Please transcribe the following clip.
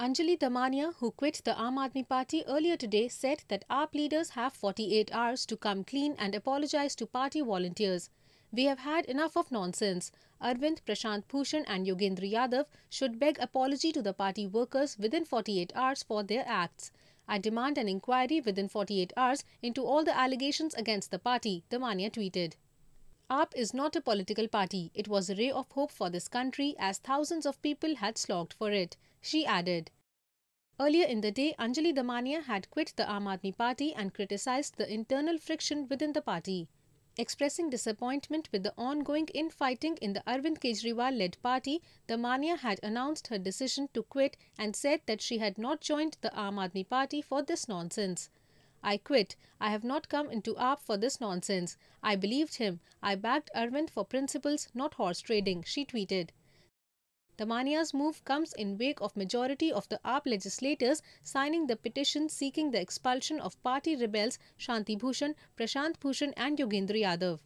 Anjali Damania, who quit the Aam Aadmi Party earlier today, said that AAP leaders have 48 hours to come clean and apologize to party volunteers. We have had enough of nonsense. Arvind, Prashant Pushan and Yogendra Yadav should beg apology to the party workers within 48 hours for their acts. I demand an inquiry within 48 hours into all the allegations against the party, Damania tweeted. AAP is not a political party. It was a ray of hope for this country as thousands of people had slogged for it, she added. Earlier in the day, Anjali Damania had quit the Aam Aadmi Party and criticized the internal friction within the party, expressing disappointment with the ongoing infighting in the Arvind Kejriwal-led party. Damania had announced her decision to quit and said that she had not joined the Aam Aadmi Party for this nonsense. I quit. I have not come into AAP for this nonsense. I believed him. I backed Arvind for principles, not horse trading, she tweeted. Tamania's move comes in wake of majority of the AAP legislators signing the petition seeking the expulsion of party rebels Shanti Bhushan, Prashant Bhushan and Yogendra Yadav.